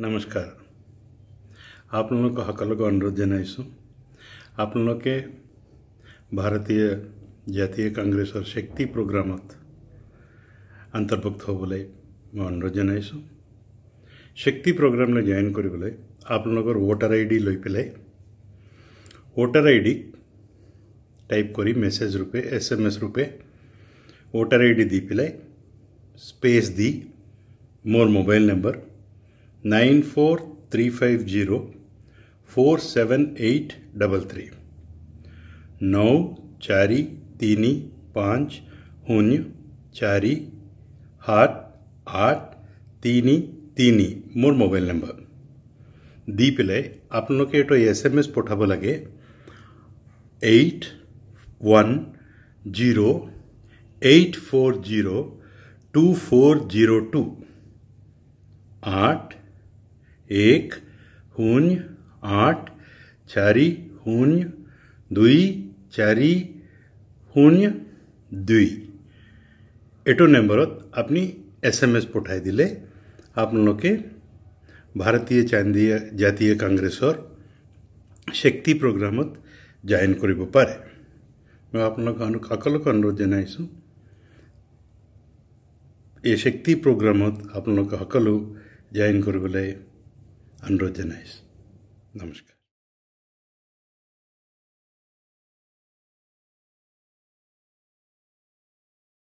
नमस्कार आप लोगों को हकल को अनुरोध जनाइसु आप लोगों के भारतीय जातीय कांग्रेस और शक्ति प्रोग्राम अंतर्भुक्त हो बोले मैं अनुरोध जनाइसु शक्ति प्रोग्राम ने जॉइन कर बोले आप लोगों वोटर आईडी डी पे वोटर आई टाइप करी मेसेज रूपे एस एम एस रूपे वोटर आईडी दी पे स्पेस दी मोर mobile number nine four three five zero four seven eight double three नौ चार तीन पाँच शून्य चार सात आठ तीन तीन मोर मोबाइल नम्बर दी पे अपने आपलोक तो एस एम एस पठाब लगे eight one zero eight four zero two four zero two आठ એક શૂન્ય આઠ ચારી શૂન્ય ଦୁଇ চারি শূন্য দুই এইটো নম্বৰত আপুনি এছ এম এছ পঠাই দিলে আপোনালোকে ভাৰতীয় চান্দিয়া জাতীয় কংগ্ৰেছৰ শক্তি প্ৰগ্ৰামত জইন কৰিব পাৰে মই আপোনালোকক অনু সকলোকে অনুৰোধ জনাইছোঁ এই শক্তি প্ৰগ্ৰামত আপোনালোকে সকলো জইন কৰিবলৈ अनुरोध अनुरोधना नमस्कार